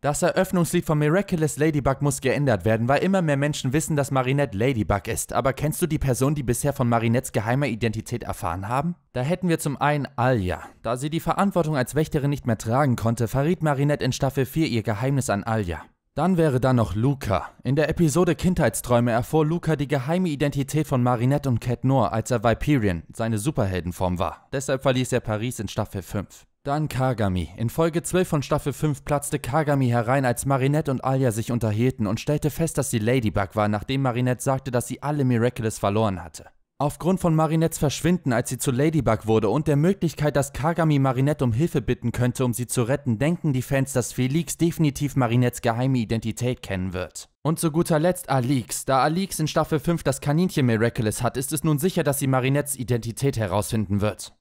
Das Eröffnungslied von Miraculous Ladybug muss geändert werden, weil immer mehr Menschen wissen, dass Marinette Ladybug ist. Aber kennst du die Person, die bisher von Marinettes geheimer Identität erfahren haben? Da hätten wir zum einen Alia. Da sie die Verantwortung als Wächterin nicht mehr tragen konnte, verriet Marinette in Staffel 4 ihr Geheimnis an Alia. Dann wäre da noch Luca. In der Episode Kindheitsträume erfuhr Luca die geheime Identität von Marinette und Cat Noir, als er Viperian, seine Superheldenform war. Deshalb verließ er Paris in Staffel 5. Dann Kagami. In Folge 12 von Staffel 5 platzte Kagami herein, als Marinette und Alia sich unterhielten und stellte fest, dass sie Ladybug war, nachdem Marinette sagte, dass sie alle Miraculous verloren hatte. Aufgrund von Marinettes Verschwinden, als sie zu Ladybug wurde und der Möglichkeit, dass Kagami Marinette um Hilfe bitten könnte, um sie zu retten, denken die Fans, dass Felix definitiv Marinettes geheime Identität kennen wird. Und zu guter Letzt Alix. Da Alix in Staffel 5 das Kaninchen Miraculous hat, ist es nun sicher, dass sie Marinettes Identität herausfinden wird.